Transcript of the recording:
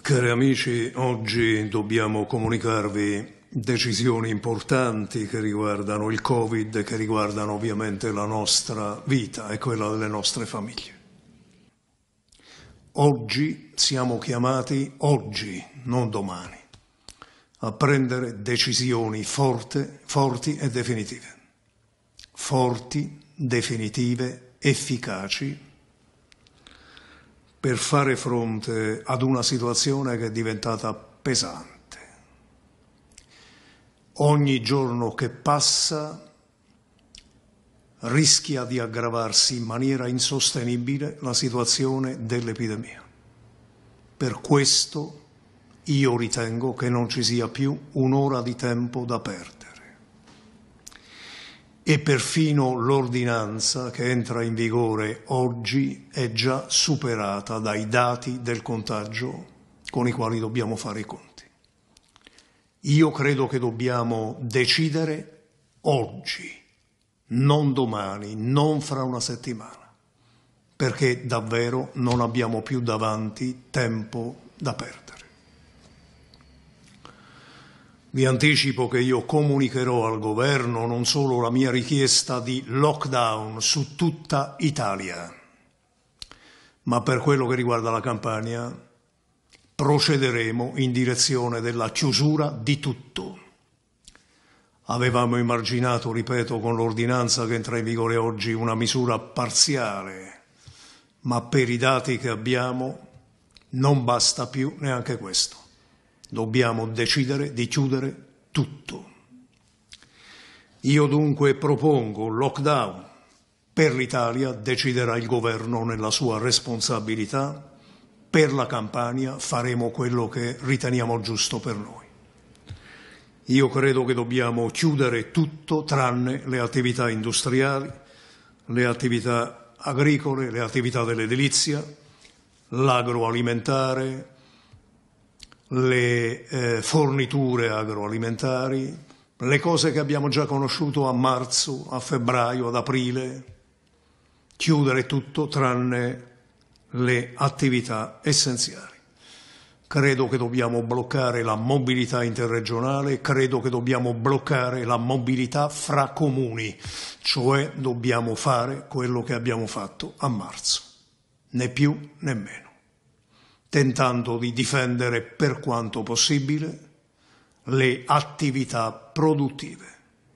Cari amici, oggi dobbiamo comunicarvi decisioni importanti che riguardano il Covid, che riguardano ovviamente la nostra vita e quella delle nostre famiglie. Oggi siamo chiamati, oggi, non domani, a prendere decisioni forte, forti e definitive. Forti, definitive, efficaci per fare fronte ad una situazione che è diventata pesante. Ogni giorno che passa rischia di aggravarsi in maniera insostenibile la situazione dell'epidemia. Per questo io ritengo che non ci sia più un'ora di tempo da perdere e perfino l'ordinanza che entra in vigore oggi è già superata dai dati del contagio con i quali dobbiamo fare i conti. Io credo che dobbiamo decidere oggi, non domani, non fra una settimana, perché davvero non abbiamo più davanti tempo da perdere. Vi anticipo che io comunicherò al governo non solo la mia richiesta di lockdown su tutta Italia, ma per quello che riguarda la Campania procederemo in direzione della chiusura di tutto. Avevamo emarginato, ripeto, con l'ordinanza che entra in vigore oggi una misura parziale, ma per i dati che abbiamo non basta più neanche questo. Dobbiamo decidere di chiudere tutto. Io dunque propongo un lockdown. Per l'Italia deciderà il governo nella sua responsabilità. Per la Campania faremo quello che riteniamo giusto per noi. Io credo che dobbiamo chiudere tutto tranne le attività industriali, le attività agricole, le attività dell'edilizia, l'agroalimentare, le eh, forniture agroalimentari, le cose che abbiamo già conosciuto a marzo, a febbraio, ad aprile, chiudere tutto tranne le attività essenziali. Credo che dobbiamo bloccare la mobilità interregionale, credo che dobbiamo bloccare la mobilità fra comuni, cioè dobbiamo fare quello che abbiamo fatto a marzo, né più né meno tentando di difendere per quanto possibile le attività produttive.